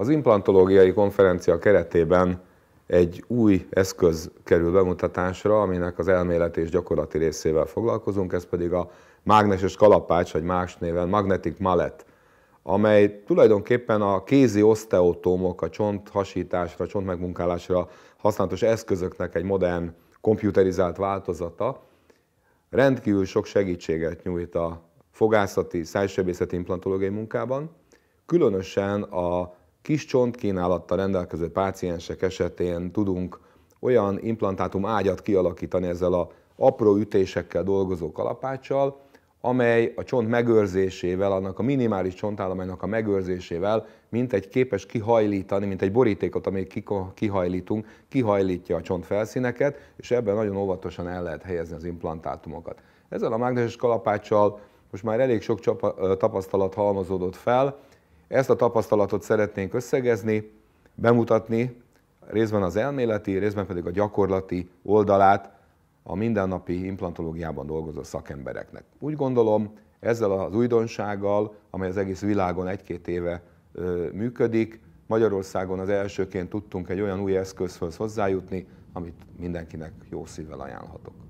Az implantológiai konferencia keretében egy új eszköz kerül bemutatásra, aminek az elmélet és gyakorlati részével foglalkozunk, ez pedig a mágneses kalapács, vagy más néven magnetic mallet, amely tulajdonképpen a kézi oszteotómok, a csonthasításra, csontmegmunkálásra használatos eszközöknek egy modern, komputerizált változata. Rendkívül sok segítséget nyújt a fogászati, szájsebészeti implantológiai munkában, különösen a kis csontkínálattal rendelkező páciensek esetén tudunk olyan implantátum ágyat kialakítani ezzel a apró ütésekkel dolgozó kalapáccsal, amely a csont megőrzésével, annak a minimális csontállománynak a megőrzésével, mint egy képes kihajlítani, mint egy borítékot, amit kihajlítunk, kihajlítja a csontfelszíneket, és ebben nagyon óvatosan el lehet helyezni az implantátumokat. Ezzel a mágneses kalapáccsal most már elég sok tapasztalat halmozódott fel, ezt a tapasztalatot szeretnénk összegezni, bemutatni részben az elméleti, részben pedig a gyakorlati oldalát a mindennapi implantológiában dolgozó szakembereknek. Úgy gondolom, ezzel az újdonsággal, amely az egész világon egy-két éve ö, működik, Magyarországon az elsőként tudtunk egy olyan új eszközhöz hozzájutni, amit mindenkinek jó szívvel ajánlhatok.